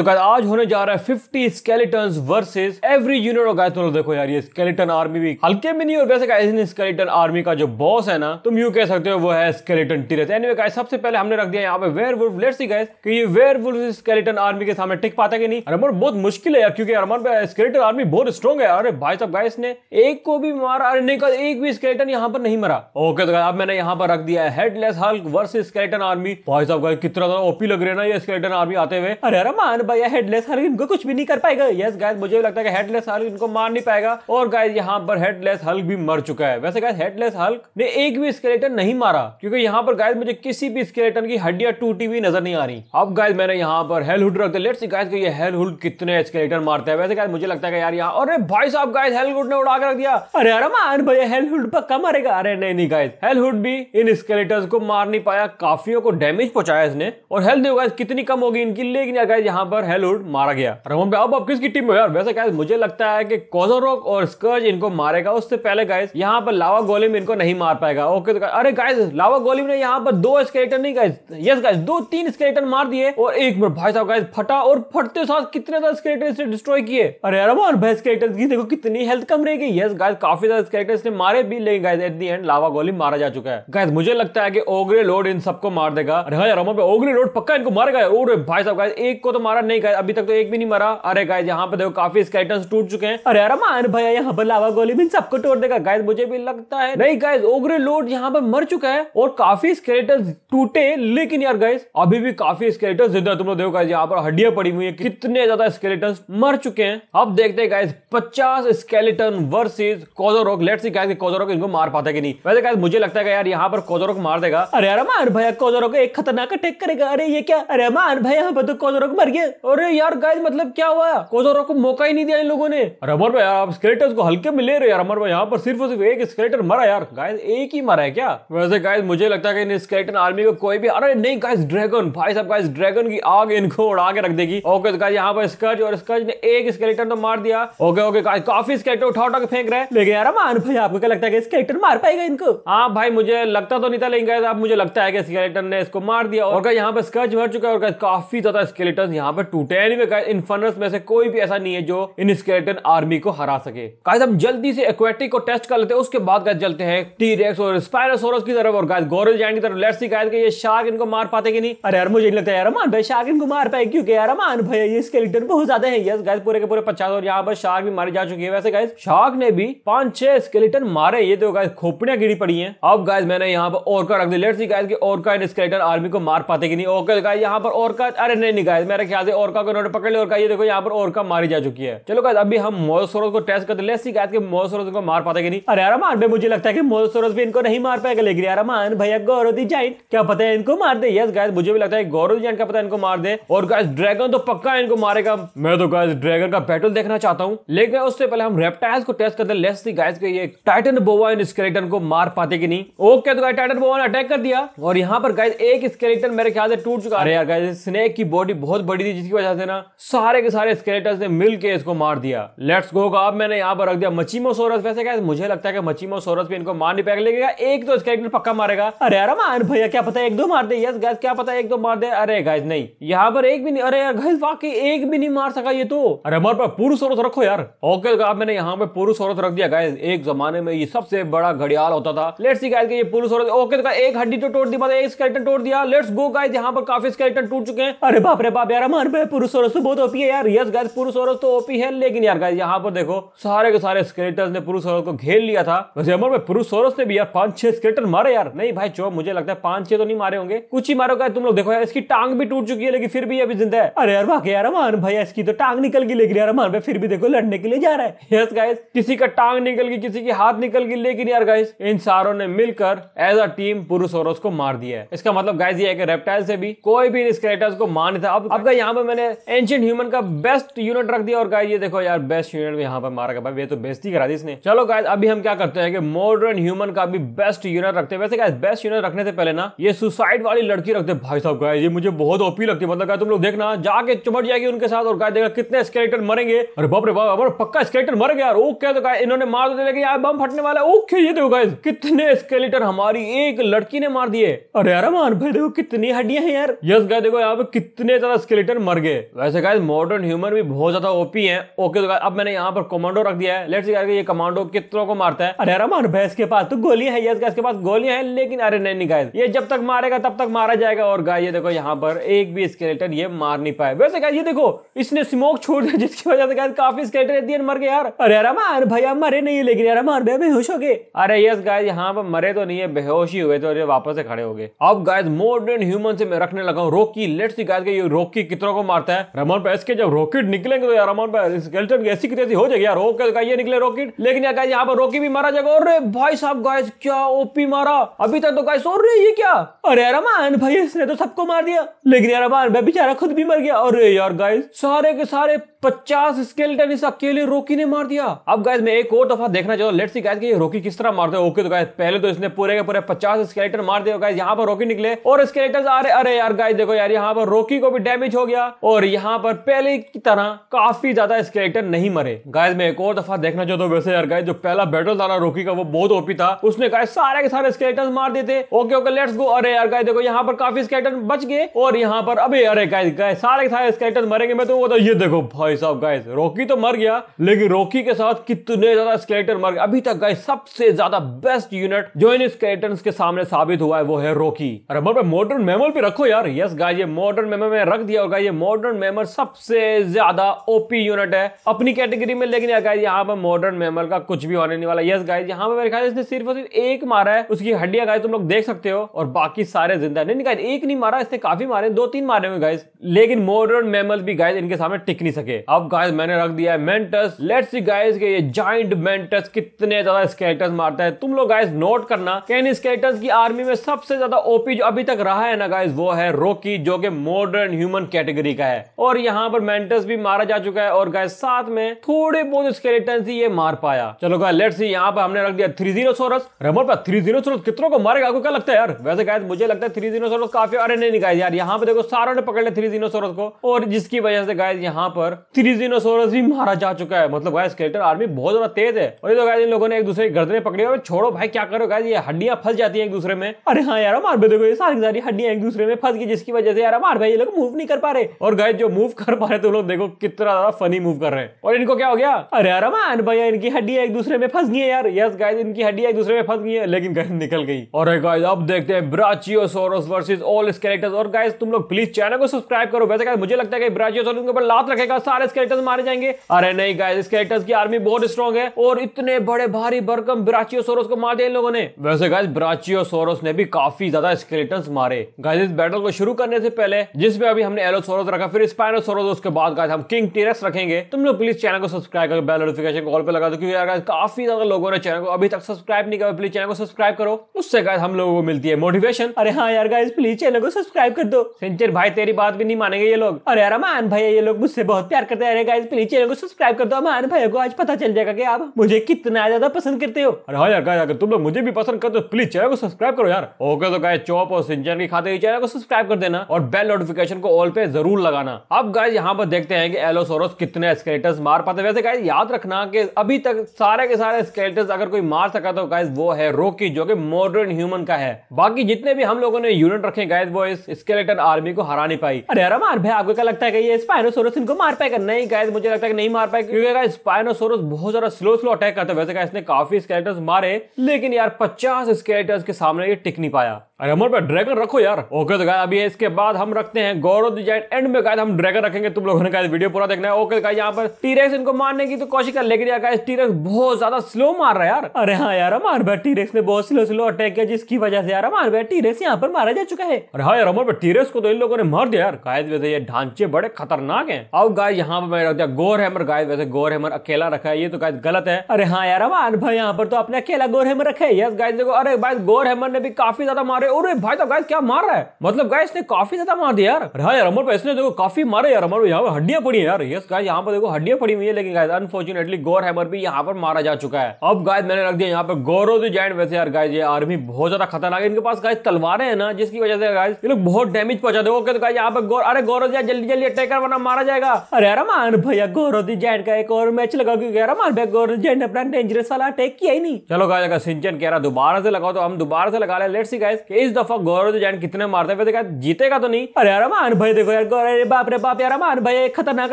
तो गाइस आज होने जा रहा है 50 स्केलेटन्स वर्सेस एवरी यूनिट और गाइस तुम देखो यार ये स्केलेटन आर्मी भी हल्के में नहीं और वैसे गाइस इन स्केलेटन आर्मी का जो बॉस है ना तुम यूं कह सकते हो वो है स्केलेटन टीरेस एनीवे गाइस सबसे पहले हमने रख दिया यहां पे वेयरवुल्फ लेट्स सी गाइस कि ये वेयरवुल्फ स्केलेटन आर्मी के सामने टिक पाता कि नहीं अरे मोर बहुत मुश्किल है यार क्योंकि अरमान हमारे स्केलेटन आर्मी बहुत स्ट्रांग है अरे भाई साहब गाइस ने एक को भी मारा अरे नहीं का एक भी स्केलेटन यहां पर नहीं मरा ओके तो गाइस अब मैंने यहां पर रख दिया है headless hulk versus skeleton army भाई साहब गाइस कितना ज्यादा ओपी लग रहे है ना ये स्केलेटन आर्मी आते हुए अरे अरे भैया हेडलेस हल्क इनको कुछ भी नहीं कर पाएगा यस गाय मुझे भी लगता है हेडलेस हल्क इनको मार नहीं पाएगा और गाय यहाँ पर हेडलेस हल्क भी मर चुका है वैसे गाय हेडलेस हल्क ने एक भी स्केलेटन नहीं मारा क्योंकि यहाँ पर गाय मुझे किसी भी स्केलेटन की हड्डियां टूटी हुई नजर नहीं आ रही अब गाय मैंने यहाँ पर हेल हुड रख लेट सी गाइस कि ये हेल हुड कितने स्केलेटन मारते हैं वैसे गाइस मुझे लगता है यार यहाँ अरे भाई साहब गाइस हेल हुड ने उड़ा कर रख दिया अरे अरे मान भैया हेल हुड पर पक्का मारेगा अरे नहीं नहीं गाइस हेल हुड भी इन स्केलेटन को मार नहीं पाया काफियों को डैमेज पहुंचाया इसने और हेल्थ देखो गाइस कितनी कम होगी इनकी लेकिन यार गाइस यहाँ पर और हेलुड मारा गया रमन पे अब आप किसकी टीम में यार वैसे गाइस मुझे लगता है कि कोजोरोक और स्कर्ज इनको मारेगा उससे पहले गाइस यहाँ पर लावा गोलिम इनको नहीं मार पाएगा ओके तो अरे गाइस लावा गोलिम ने यहाँ पर दो स्केलेटन नहीं गाइस यस गाइस दो तीन स्केलेटन मार दिए और एक बार भाई साहब गाइस फटा और फटते साथ कितने ज्यादा स्केलेटन इसने डिस्ट्रॉय किए अरे रमन भाई स्केलेटन की देखो कितनी हेल्थ कम रह गई यस गाइस काफी ज्यादा स्केलेटन इसने मारे भी लेकिन guys at the end lava golem मारा जा चुका है गाइस मुझे लगता है कि ओग्रे लोड इन सबको मार देगा अरे हां यार रमन पे ओग्रे लोड पक्का इनको मारेगा ओरे भाई साहब गाइस एक को तो मारा नहीं खाया अभी तक तो एक भी नहीं मरा अरे गाय यहाँ पे देखो काफी स्केटन टूट चुके हैं अरे अरमान भैया यहाँ पर लावा गोली भी सबको तोड़ देगा गाय मुझे भी लगता है नहीं गाय ओग्रे लोड यहाँ पर मर चुका है और काफी स्केलेटन टूटे लेकिन यार गाइज अभी भी काफी स्केलेटन जिंदा तुम लोग देखो गाइज यहाँ पर हड्डियां पड़ी हुई है कितने ज्यादा स्केलेटन मर चुके हैं अब देखते हैं गाइस 50 स्केलेटन वर्सेस कोजोरोक लेट्स सी गाइस कोजोरोक इनको मार पाता कि नहीं वैसे गाइस मुझे लगता है यार यहाँ पर कोजोरोक मार देगा अरे यार मार भैया कोजोरोक एक खतरनाक अटैक करेगा अरे ये क्या अरे मार भैया यहाँ पर तो कोजोरोक मर गया अरे यार गाइस मतलब क्या हुआ कोजोरो को मौका ही नहीं दिया इन लोगों ने अरे अमर भाई आप स्केलेटर्स को हल्के में ले रहे यार अमर भाई यहाँ पर सिर्फ और सिर्फ एक स्केलेटन मरा यार गाइस एक ही मरा है क्या वैसे गाइस मुझे लगता है कि इन स्केलेटन आर्मी को कोई भी अरे नहीं गाइस ड्रैगन भाई साहब गाइस ड्रैगन की आग इनको उड़ा के रख देगी ओके तो यहाँ पर स्कर्ज और स्कर्ज ने एक स्केलेटन तो मार दिया ओके ओके गाइस काफी स्केलेटन उठा उठा के फेंक रहे हैं लेकिन यार अमर भाई आपको क्या लगता है कि स्केलेटन मार पाएगा इनको हाँ भाई मुझे लगता तो नहीं था लेकिन गाइस अब मुझे लगता है कि स्केलेटन ने इसको मार दिया और यहाँ पर स्कर्ज मर चुका है और काफी ज्यादा स्केलेटन यहाँ पर टूटे एनीवे anyway, इन्फर्नस में से कोई भी ऐसा नहीं है जो इन स्केलेटन आर्मी को हरा सके गाइस हम जल्दी से एक्वेटिक को टेस्ट कर लेते हैं उसके बाद गाइस चलते हैं टीरेक्स और स्पायरोसोरस की तरफ और गाइस गोरिल जाइंट की तरफ लेट्स सी गाइस कि ये शार्क इनको मार पाते कि नहीं अरे यार मुझे नहीं लगता यार मान भाई शार्क इनको मार पाए क्योंकि यार मान भाई ये स्केलेटन बहुत ज्यादा है यस गाइस पूरे के पूरे 50 और यहां पर शार्क भी मारी जा चुकी है वैसे गाइस शार्क ने भी पांच छह स्केलेटन मारे ये तो गाइस खोपड़ियां गिरी पड़ी हैं अब गाइस मैंने यहां पर और का रख दिया लेट्स सी गाइस कि और का इन स्केलेटन आर्मी को मार पाते कि नहीं ओके गाइस यहां पर और का अरे नहीं नहीं गाइस मेरे ख्याल से औरका को इन्होंने पकड़ लिया और ये देखो यहाँ पर औरका मारी जा चुकी है चलो गाइस अभी हम मोलसोरस को टेस्ट करते ले सी गाइस कि मोलसोरस को मार पाते नहीं अरे यार भाई मुझे लगता है कि मोलसोरस भी इनको नहीं मार पाएगा लेकिन यार भैया गौरव दी जाइंट क्या पता है इनको मार दे यस गाइस मुझे भी लगता है गौरव जैन का पता इनको मार दे और गाइस ड्रैगन तो पक्का इनको मारेगा मैं तो गाइस ड्रैगन का बैटल देखना चाहता हूँ लेकिन उससे पहले हम रेप्टाइल्स को टेस्ट करते लेट्स सी गाइस कि ये टाइटन बोवा इन स्केलेटन को मार पाते कि नहीं ओके तो गाइस टाइटन बोवा ने अटैक कर दिया और यहाँ पर गाय एक स्केलेटन मेरे ख्याल से टूट चुका है यार स्नेक की बॉडी बहुत बड़ी थी इसकी वजह से ना सारे के सारे स्केलेटर्स ने मिल के इसको मार दिया लेट्स गो का अब मैंने यहाँ पर रख दिया मचीमो सोरस वैसे क्या मुझे लगता है कि मचीमो सोरस भी इनको मार नहीं पैक लेकिन एक दो स्केलेटर पक्का मारेगा अरे यार मान भैया क्या पता एक दो मार दे यस गैस क्या पता एक दो मार दे अरे गैस नहीं यहाँ पर एक भी नहीं अरे यार घर वाकई एक भी नहीं मार सका ये तो अरे हमारे पास पूर्व सोरस रखो यार ओके तो अब मैंने यहाँ पे पूर्व सोरस रख दिया गैस एक जमाने में ये सबसे बड़ा घड़ियाल होता था लेट्स सी गाइज ये पूर्व सोरस ओके एक हड्डी तो तोड़ दी मतलब एक स्केलेटन तोड़ दिया लेट्स गो गाइस यहाँ पर काफी स्केलेटन टूट चुके हैं अरे बाप रे बाप यार हमारे पे पुरुषोरस तो बहुत ओपी है यार यस गाइस पुरुषोरस तो ओपी है लेकिन यार गाइस यहाँ पर देखो सारे के सारे स्केलेटर्स ने पुरुषोरस को घेर लिया था वैसे अमर में पुरुषोरस ने भी यार पांच छह स्केलेटर मारे यार नहीं भाई चो मुझे लगता है पांच छह तो नहीं मारे होंगे कुछ ही मारोगे तुम लोग देखो यार इसकी टांग भी टूट चुकी है लेकिन फिर भी अभी जिंदा है अरे यार वाकई यार अमान भाई इसकी तो टांग निकल गई लेकिन यार अमान भाई फिर भी देखो लड़ने के लिए जा रहा है यस गाइस किसी का टांग निकल गई किसी की हाथ निकल गई लेकिन यार गाइस इन सारों ने मिलकर एज अ टीम पुरुषोरस को मार दिया है इसका मतलब गाइस ये है कि रेप्टाइल से भी कोई भी इन स्केलेटर्स को मार नहीं था अब अब यहाँ पर पे मैंने एंशियंट ह्यूमन का बेस्ट यूनिट रख दिया और गाय ये देखो यार बेस्ट यूनिट भी यहाँ पर मारा गया भाई ये तो बेस्ती करा दी इसने चलो गाय अभी हम क्या करते हैं कि मॉडर्न ह्यूमन का भी बेस्ट यूनिट रखते हैं वैसे गाय बेस्ट यूनिट रखने से पहले ना ये सुसाइड वाली लड़की रखते भाई साहब गाय ये मुझे बहुत ओपी लगती है मतलब तुम लोग देखना जाके चुमट जाएगी उनके साथ और गाय देखा कितने स्केलेटर मरेंगे अरे बाप रे बाप अरे पक्का स्केलेटर मर गया ओके तो गाय इन्होंने मार दो तो लेकिन यार बम फटने वाला ओके ये देखो गाय कितने स्केलेटर हमारी एक लड़की ने मार दिए अरे यार भाई देखो कितनी हड्डियां हैं यार यस गाय देखो यहाँ पे कितने ज्यादा स्केलेटर मर गए वैसे कहा मॉडर्न ह्यूमन भी बहुत ज्यादा ओपी है ओके तो अब मैंने यहाँ पर कमांडो रख दिया है लेट्स सी ये कमांडो कितनों को मारता है अरे रमान भैंस के पास तो गोलियां है यस गाइस के पास गोलियां है लेकिन अरे नहीं गाइस ये जब तक मारेगा तब तक मारा जाएगा और गाय ये देखो यहाँ पर एक भी स्केलेटन ये मार नहीं पाए वैसे कहा ये देखो इसने स्मोक छोड़ दिया जिसकी वजह से गाइस काफी स्केलेटन दिए मर गए यार अरे रमान भैया मरे नहीं लेकिन यार मार भैया बेहोश हो गए अरे यस गाय यहाँ पर मरे तो नहीं है बेहोश ही हुए तो वापस से खड़े हो गए अब गाइस मॉडर्न ह्यूमन से मैं रखने लगा हूँ रोकी लेट्स सी ये रोकी कितनों को को मारता है रमन पैस के जब रॉकेट निकलेंगे तो यार रमन पैस स्केल्टन की ऐसी की हो जाएगी यार रोक का ये निकले रॉकेट लेकिन यार गाइस यहां पर रॉकी भी मारा जाएगा अरे भाई साहब गाइस क्या ओपी मारा अभी तक तो गाइस और ये क्या अरे रमन भाई इसने तो सबको मार दिया लेकिन यार रमन भाई बेचारा खुद भी मर गया अरे यार गाइस सारे के सारे पचास स्केलेटन इस अकेले रोकी ने मार दिया अब गाइज मैं एक और दफा देखना चाहता हूँ लेट्स सी कि ये रोकी किस तरह मारते हैं ओके तो गाइज पहले तो इसने पूरे के पूरे पचास स्केलेटन मार दिया गाइज यहाँ पर रोकी निकले और स्केलेटन आ रहे अरे यार गाइज देखो यार यहाँ पर रोकी को भी डैमेज हो गया और यहाँ पर पहले की तरह काफी ज्यादा स्केलेटन नहीं मरे गाय में एक और दफा देखना चाहता हूँ वैसे यार गाय जो पहला बैटल था ना रोकी का वो बहुत ओपी था उसने कहा सारे के सारे स्केलेटन मार देते ओके ओके लेट्स गो अरे यार गाय देखो यहाँ पर काफी स्केलेटन बच गए और यहाँ पर अभी अरे गाय सारे सारे सारे स्केलेटन मरेंगे मैं तो वो तो ये देखो भाई भाई साहब गाइस रॉकी तो मर गया लेकिन रॉकी के साथ कितने ज्यादा स्केलेटन मर गए अभी तक गाइस सबसे ज्यादा बेस्ट यूनिट जो इन स्केलेटन के सामने साबित हुआ है वो है रॉकी रबर पे मॉडर्न मेमल पे रखो यार यस गाइस ये मॉडर्न मेमल में रख दिया होगा ये मॉडर्न मेमल सबसे ज्यादा ओपी यूनिट है अपनी कैटेगरी में लेकिन यार गाइस यहां पर मॉडर्न मेमल का कुछ भी होने नहीं वाला यस गाइस यहां पर मेरे ख्याल इसने सिर्फ और सिर्फ एक मारा है उसकी हड्डियां गाइस तुम लोग देख सकते हो और बाकी सारे जिंदा नहीं गाइस एक नहीं मारा इसने काफी मारे दो तीन मारे हुए गाइस लेकिन मॉडर्न मेमल भी गाइस इनके सामने टिक नहीं सके अब गाइस मैंने रख दिया है मेंटस लेट्स सी गाइस कि ये जाइंट मेंटस कितने ज्यादा स्केलेटस मारता है तुम लोग गाइस नोट करना कैन इन की आर्मी में सबसे ज्यादा ओपी जो अभी तक रहा है ना गाइस वो है रोकी जो कि मॉडर्न ह्यूमन कैटेगरी का है और यहाँ पर मेंटस भी मारा जा चुका है और गाइस साथ में थोड़े बहुत स्केलेटन ही ये मार पाया चलो गाइस लेट्स सी यहाँ पर हमने रख दिया थ्री जीरो सोरस रेमोट पर थ्री जीरो सोरस कितनों को मारेगा आपको क्या लगता है यार वैसे गाइस मुझे लगता है थ्री जीरो सोरस काफी अरे नहीं गाइस यार यहाँ पे देखो सारों ने पकड़ लिया थ्री जीरो सोरस को और जिसकी वजह से गाइस यहाँ पर थ्रीजिनोसोरस भी मारा जा चुका है मतलब गाइस स्केलेटन आर्मी बहुत ज्यादा तेज है और ये तो गाइस इन लोगों ने एक दूसरे की गर्दने पकड़ी और छोड़ो भाई क्या करो गाइस ये हड्डियां फंस जाती हैं एक दूसरे में अरे हाँ यार मार देखो ये सारी सारी हड्डियां एक दूसरे में फंस गई जिसकी वजह से यार मार भाई ये लोग मूव नहीं कर पा रहे और गाय जो मूव कर पा रहे तो लोग देखो कितना ज्यादा फनी मूव कर रहे हैं और इनको क्या हो गया अरे यार मान भैया इनकी हड्डियां एक दूसरे में फंस गई है यार यस गाइस इनकी हड्डियां एक दूसरे में फंस गई है लेकिन गाय निकल गई और गाइस अब देखते हैं ब्राचियोसोरस वर्सेस ऑल स्केलेटर्स और गाइस तुम लोग प्लीज चैनल को सब्सक्राइब करो वैसे गाइस मुझे लगता है कि ब्राचियोसोरस के ऊपर लात रखेगा आरएस कैरेक्टर्स मारे जाएंगे अरे नहीं गाइस इस कैरेक्टर्स की आर्मी बहुत स्ट्रॉन्ग है और इतने बड़े भारी भरकम ब्राचियोसोरस को मार दिया इन लोगों ने वैसे गाइस ब्राचियोसोरस ने भी काफी ज्यादा स्केलेटन मारे गाइस इस बैटल को शुरू करने से पहले जिसमें अभी हमने एलोसोरस रखा फिर स्पाइनोसोरस उसके बाद गाइस हम किंग टीरेक्स रखेंगे तुम लोग प्लीज चैनल को सब्सक्राइब करके बेल नोटिफिकेशन कॉल पे लगा दो क्योंकि यार काफी ज्यादा लोगों ने चैनल को अभी तक सब्सक्राइब नहीं किया प्लीज चैनल को सब्सक्राइब करो उससे गाइस हम लोगों को मिलती है मोटिवेशन अरे हाँ यार गाइस प्लीज चैनल को सब्सक्राइब कर दो सिंचर भाई तेरी बात भी नहीं मानेंगे ये लोग अरे यार मान भाई ये लोग मुझसे बहुत प्यार करते हैं गाइस प्लीज चैनल को सब्सक्राइब कर दो हमारे भाई को आज पता चल जाएगा कि आप मुझे कितना ज्यादा पसंद करते हो अरे हाँ यार गाइस अगर तुम लोग मुझे भी पसंद करते हो प्लीज चैनल को सब्सक्राइब करो यार ओके तो गाइस चौप और सिंचन की खाते चैनल को सब्सक्राइब कर देना और बेल नोटिफिकेशन को ऑल पे जरूर लगाना अब गाइस यहाँ पर देखते हैं कि एलोसोरस कितने स्केलेटस मार पाते वैसे गाइस याद रखना की अभी तक सारे के सारे स्केलेटस अगर कोई मार सका तो गाइस वो है रोकी जो की मॉडर्न ह्यूमन का है बाकी जितने भी हम लोगों ने यूनिट रखे गाइस वो इस स्केलेटन आर्मी को हरा नहीं पाई अरे यार भाई आपको क्या लगता है कि ये स्पाइनोसोरस इनको मार पाएगा नहीं गाइस मुझे लगता है कि नहीं मार पाए क्योंकि स्पाइनोसोरस बहुत ज्यादा स्लो स्लो अटैक करता है वैसे इसने काफी स्केलेटर्स मारे लेकिन यार पचास स्केलेटर्स के सामने ये टिक नहीं पाया अरे अमर पे ड्रैगन रखो यार ओके तो गाइस अभी इसके बाद हम रखते हैं गौरव डिजाइन एंड में गाइस हम ड्रैगन रखेंगे तुम लोगों ने गाइस वीडियो पूरा देखना है ओके तो गाइस यहाँ पर टीरेक्स इनको मारने की तो कोशिश कर लेकिन यार गाइस टीरेक्स बहुत ज्यादा स्लो मार रहा है यार अरे हाँ यार अमर भाई टीरेक्स ने बहुत स्लो स्लो अटैक किया जिसकी वजह से यार अमर भाई टीरेक्स यहाँ पर मारा जा चुका है अरे हाँ यार अमर भाई टीरेक्स को तो इन लोगों ने मार दिया यार गाइस वैसे ये ढांचे बड़े खतरनाक है अब गाय यहाँ पर मैं रख दिया गोर हैमर गाय वैसे गोर हैमर अकेला रखा है ये तो गाय गलत है अरे हाँ यार अमर भाई यहाँ पर तो अपने अकेला गोर हैमर रखे यस गाय देखो अरे भाई गोर हैमर ने भी काफी ज्यादा मारे अरे भाई तो गाइस क्या मार रहा है मतलब गाइस ने काफी ज्यादा मार दिया यार हाँ यार अमर पर इसने देखो काफी मारे यार अमर यहाँ पर हड्डियां पड़ी है यार यस गाइस यहाँ पर देखो हड्डियां पड़ी हुई है लेकिन गाइस अनफॉर्चुनेटली गोर हैमर भी यहाँ पर मारा जा चुका है अब गाइस मैंने रख दिया यहाँ पर गोरो जैन वैसे यार गाइस ये आर्मी बहुत ज्यादा खतरनाक है इनके पास गाइस तलवारें हैं ना जिसकी वजह से गाइस ये लोग बहुत डैमेज पहुंचा दे ओके तो गाइस यहाँ पर गोर अरे गोरो जल्दी जल्दी अटैक कर वरना मारा जाएगा अरे रमान भैया गोरो जैन का एक और मैच लगा क्योंकि रमान भैया गोरो जैन ने अपना डेंजरस वाला अटैक किया ही नहीं चलो गाइस अगर सिंचन कह रहा दोबारा से लगाओ तो हम दोबारा से लगा ले लेट्स सी गाइस इस दफा गौरव तो जैन कितने मारते हैं देखा तो जीतेगा तो नहीं अरे यार मान भाई देखो यार गौरव अरे बाप रे बाप यार मान भाई खतरनाक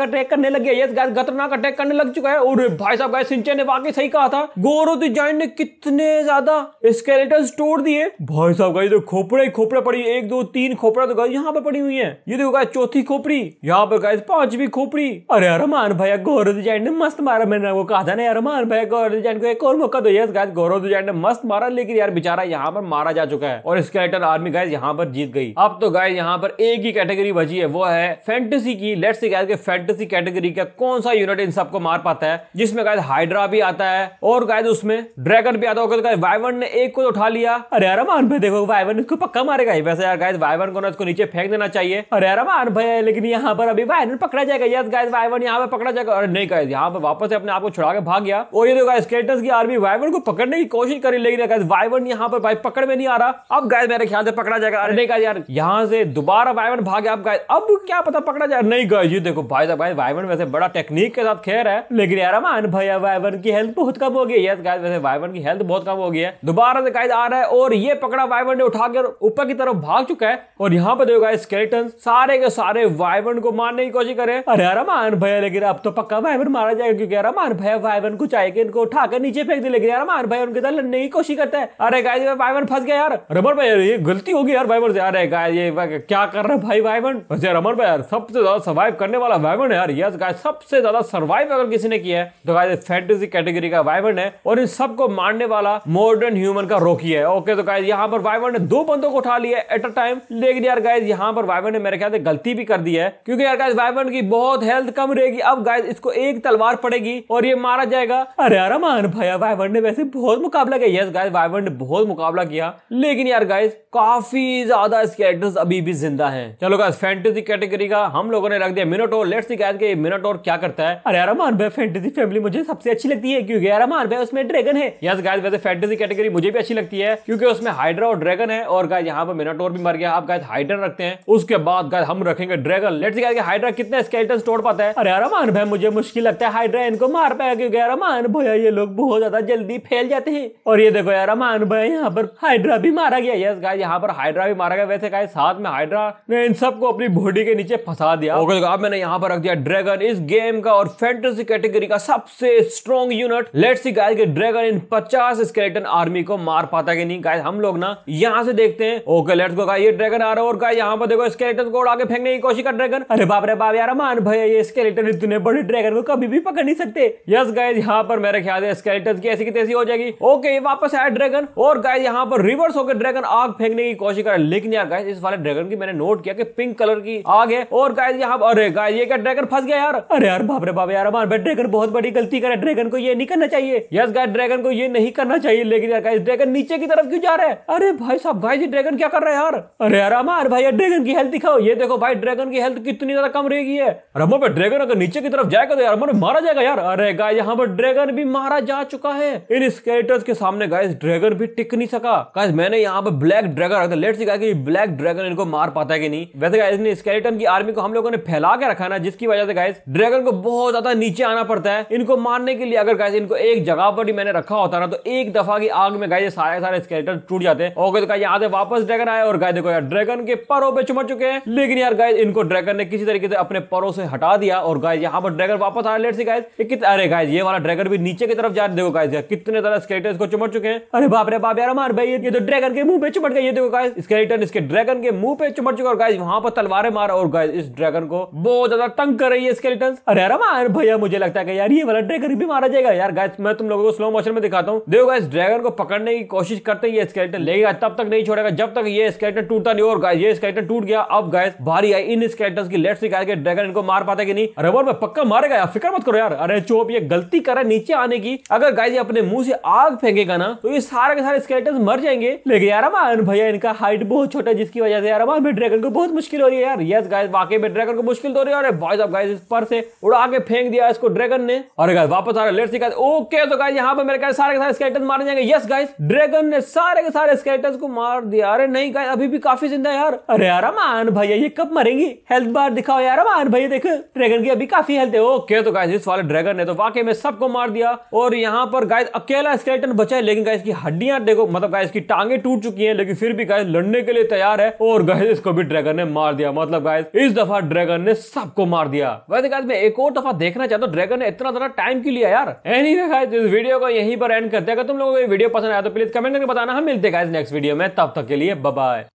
अटैक करने लग गया ये खतरनाक अटैक करने लग चुका है और भाई साहब भाई सिंचे ने वाकई सही कहा था गौरव तो जैन ने कितने ज्यादा स्केलेटन तोड़ दिए भाई साहब गाय तो खोपड़े ही खोपड़े पड़ी एक दो तीन खोपड़ा तो गाय यहाँ पे पड़ी हुई है ये देखो गाइस चौथी खोपड़ी यहाँ पे गाइस पांचवी खोपड़ी अरे यार मान भाई गौरव जैन ने मस्त मारा मैंने वो कहा था ना यार मान भाई गौरव जैन को एक और मौका दो यस गाइस गौरव जैन ने मस्त मारा लेकिन यार बेचारा यहाँ पर मारा जा चुका है और इसके स्कैटर आर्मी गाइज यहाँ पर जीत गई अब तो गाइज यहाँ पर एक ही कैटेगरी बची है वो है फैंटेसी की let's say guys fantasy category का कौन सा यूनिट इन सबको मार पाता है जिसमें गायद हाइड्रा भी आता है और गायद उसमें ड्रैगन भी आता होगा तो वाइवन ने एक को तो उठा लिया अरे यार मान भाई देखो वाइवन इसको पक्का मारेगा ही वैसे यार गायद वाइवन को ना इसको नीचे फेंक देना चाहिए अरे यार मान भाई लेकिन यहाँ पर अभी वाइवन पकड़ा जाएगा यस गायद वाइवन यहाँ पर पकड़ा जाएगा अरे नहीं गायद यहाँ पर वापस अपने आप को छुड़ा के भाग गया और ये देखो तो स्केटर्स की आर्मी वाइवन को पकड़ने की कोशिश करी लेकिन वाइवन यहाँ पर भाई पकड़ में नहीं आ रहा अब शायद मेरे ख्याल से पकड़ा जाएगा अरे नहीं यार यहाँ से दोबारा वायवन भाग गया अब अब क्या पता पकड़ा जाए नहीं गए ये देखो भाई साहब वायवन वैसे बड़ा टेक्निक के साथ खेल है लेकिन यार मान भैया वायवन की हेल्थ बहुत कम हो गई है गाय वैसे वाइवन की हेल्थ बहुत कम हो गई है दोबारा से गाय आ रहा है और ये पकड़ा वायवन ने उठाकर ऊपर की तरफ भाग चुका है और यहाँ पे देखो गाइस स्केलेटन सारे के सारे वायवन को मारने की कोशिश करे अरे यार मान भैया लेकिन अब तो पक्का वायवन मारा जाएगा क्योंकि यार मान भैया वायवन को चाहिए कि इनको उठाकर नीचे फेंक दे लेकिन यार मान भैया उनके साथ लड़ने की कोशिश करता है अरे गाय वायवन फंस गया यार रबर भाई यार ये गलती होगी यार वाइबन से यार ये क्या कर रहे हैं भाई वाइबन वैसे अमर भाई यार सबसे ज्यादा सर्वाइव करने वाला वाइबन है यार यस गाय सबसे ज्यादा सर्वाइव अगर किसी ने किया है तो गाय फैंटेसी कैटेगरी का वाइबन है और इन सबको मारने वाला मॉडर्न ह्यूमन का रोकी है ओके तो गाय यहाँ पर वाइबन ने दो बंदों को उठा लिया एट अ टाइम लेकिन यार गाय यहाँ पर वाइबन ने मेरे ख्याल से गलती भी कर दी है क्योंकि यार गाय वाइबन की बहुत हेल्थ कम रहेगी अब गाय इसको एक तलवार पड़ेगी और ये मारा जाएगा अरे यार मान भैया वाइबन ने वैसे बहुत मुकाबला किया यस गाय वाइबन ने बहुत मुकाबला किया लेकिन यार गाय गाइस काफी ज्यादा इसके एक्टर्स अभी भी जिंदा हैं चलो गाइस फैंटेसी कैटेगरी का हम लोगों ने रख दिया मिनोटोर लेट्स सी गाइज के मिनोटोर क्या करता है अरे यार अमान भाई फैंटेसी फैमिली मुझे सबसे अच्छी लगती है क्योंकि यार अमान भाई उसमें ड्रैगन है यस गाइस वैसे फैंटेसी कैटेगरी मुझे भी अच्छी लगती है क्योंकि उसमें हाइड्रा और ड्रैगन है और गाइस यहां पर मिनोटोर भी मर गया आप गाइस हाइड्रा रखते हैं उसके बाद गाइस हम रखेंगे dragon let's see guys guys hydra कितने स्केल्टन तोड़ पाता है अरे यार अमान भाई मुझे मुश्किल लगता है हाइड्रा इनको मार पाएगा क्योंकि यार अमान भैया ये लोग बहुत ज्यादा जल्दी फैल जाते हैं और ये देखो यार अमान भाई यहां पर हाइड्रा भी मारा गया यस गाइस यहाँ पर हाइड्रा भी मारा गया वैसे गाइस साथ में हाइड्रा ने इन सबको अपनी बॉडी के नीचे फंसा दिया ओके तो अब मैंने यहाँ पर रख दिया ड्रैगन इस गेम का और फैंटेसी कैटेगरी का सबसे strong unit let's see guys कि ड्रैगन इन पचास स्केलेटन आर्मी को मार पाता कि नहीं गाय हम लोग ना यहाँ से देखते हैं ओके लेट्स गो गाइस ये ड्रैगन आ रहा है और गाय यहाँ पर देखो स्केलेटन को उड़ा के फेंकने की कोशिश कर ड्रैगन अरे बाप रे बाप यार मान भैया ये स्केलेटन इतने बड़े ड्रैगन को कभी भी पकड़ नहीं सकते यस गाइस यहाँ पर मेरे ख्याल है स्केलेटन की ऐसी की तैसी हो जाएगी ओके वापस आया ड्रैगन और गाय यहाँ पर रिवर्स होकर ड्रैगन आग फेंकने की कोशिश कर रहा है लेकिन यार गाइस इस वाले ड्रैगन की मैंने नोट किया कि पिंक कलर की आग है और गाइस यहाँ अरे गाइस ये क्या ड्रैगन फंस गया यार अरे यार बाप रे बाप यार हमारे ड्रैगन बहुत बड़ी गलती करे ड्रैगन को ये नहीं करना चाहिए यस गाइस ड्रैगन को ये नहीं करना चाहिए लेकिन यार गाइस ड्रैगन नीचे की तरफ क्यों जा रहा है अरे भाई साहब गाइस ये ड्रैगन क्या कर रहा है यार अरे यार हमार भाई ड्रैगन की हेल्थ दिखाओ ये देखो भाई ड्रैगन की हेल्थ कितनी ज्यादा कम रहेगी है रमो पे ड्रैगन अगर नीचे की तरफ जाएगा तो यार मन मारा जाएगा यार अरे गाय यहाँ पर ड्रैगन भी मारा जा चुका है इन स्केलेटर्स के सामने गाइस ड्रैगन भी टिक नहीं सका गाइस मैंने यहाँ पर ब्लैक ड्रैगन रखते लेट सी कहा कि ब्लैक ड्रैगन इनको मार पाता है कि नहीं वैसे गाइस ने स्केलेटन की आर्मी को हम लोगों ने फैला के रखा ना जिसकी वजह से गाइस ड्रैगन को बहुत ज्यादा नीचे आना पड़ता है इनको मारने के लिए अगर गाइस इनको एक जगह पर ही मैंने रखा होता ना तो एक दफा की आग में गाय सारे सारे स्केलेटन टूट जाते हैं और यहाँ से वापस ड्रैगन आए और गाय देखो यार ड्रैगन के परों पर चुमट चुके हैं लेकिन यार गाय इनको ड्रैगन ने किसी तरीके से अपने परों से हटा दिया और गाय यहाँ पर ड्रैगन वापस आया लेट सी गाय अरे गाय ये वाला ड्रैगन भी नीचे की तरफ जा देखो गाइस कितने ज्यादा स्केलेटन को चुमट चुके हैं अरे बाप रे बाप यार मार भाई ये तो ड्रैगन के मुंह पे चुपट गया ये देखो गाइस इसके रिटर्न इसके ड्रैगन के मुंह पे चुपट चुका और गाइस वहां पर तलवारें मार और गाइस इस ड्रैगन को बहुत ज्यादा तंग कर रही है इसके रिटर्न अरे यार भैया मुझे लगता है कि यार ये वाला ड्रैगन भी मारा जाएगा यार गाइस मैं तुम लोगों को स्लो मोशन में दिखाता हूँ देखो गाइस ड्रैगन को पकड़ने की कोशिश करते ये स्केलेटन लेगा तब तक नहीं छोड़ेगा जब तक ये स्केलेटन टूटता नहीं और गाइस ये स्केलेटन टूट गया अब गाइस भारी आई इन स्केलेटन की लेट्स से के ड्रैगन इनको मार पाता कि नहीं रबर में पक्का मारेगा यार फिक्र मत करो यार अरे चोप ये गलती कर रहा है नीचे आने की अगर गाइस ये अपने मुंह से आग फेंकेगा ना तो ये सारे के सारे स्केलेटन मर जाएंगे लेकिन यार एंड भैया इनका हाइट बहुत छोटा है जिसकी वजह से यार हमारे ड्रैगन को बहुत मुश्किल हो रही है यार यस गाइस वाकई में ड्रैगन को मुश्किल तो हो रही है अरे बॉयज ऑफ गाइस इस पर से उड़ा के फेंक दिया इसको ड्रैगन ने अरे गाइस वापस आ रहा लेट्स सी गाइस ओके तो गाइस यहां पे मेरे गाइस सारे के सारे स्केलेटन मारे जाएंगे यस गाइस ड्रैगन ने सारे के सारे स्केलेटन को मार दिया अरे नहीं गाइस अभी भी काफी जिंदा है यार अरे यार अमान भैया ये कब मरेंगी हेल्थ बार दिखाओ यार अमान भैया देखो ड्रैगन की अभी काफी हेल्थ है ओके तो गाइस इस वाले ड्रैगन ने तो वाकई में सबको मार दिया और यहां पर गाइस अकेला स्केलेटन बचा है लेकिन गाइस की हड्डियां देखो मतलब गाइस की टांगे टूट चुकी है लेकिन फिर भी गाइस लड़ने के लिए तैयार है और गाइस इसको भी ड्रैगन ने मार दिया मतलब गाइस इस दफा ड्रैगन ने सबको मार दिया वैसे गाइस मैं एक और दफा देखना चाहता हूँ ड्रैगन ने इतना ज्यादा टाइम क्यों लिया यार एनी गाइस इस वीडियो को यहीं पर एंड करते हैं अगर तुम लोगों को वीडियो पसंद आया तो प्लीज कमेंट करके बताना हम मिलते गाइस नेक्स्ट वीडियो में तब तक के लिए बबाई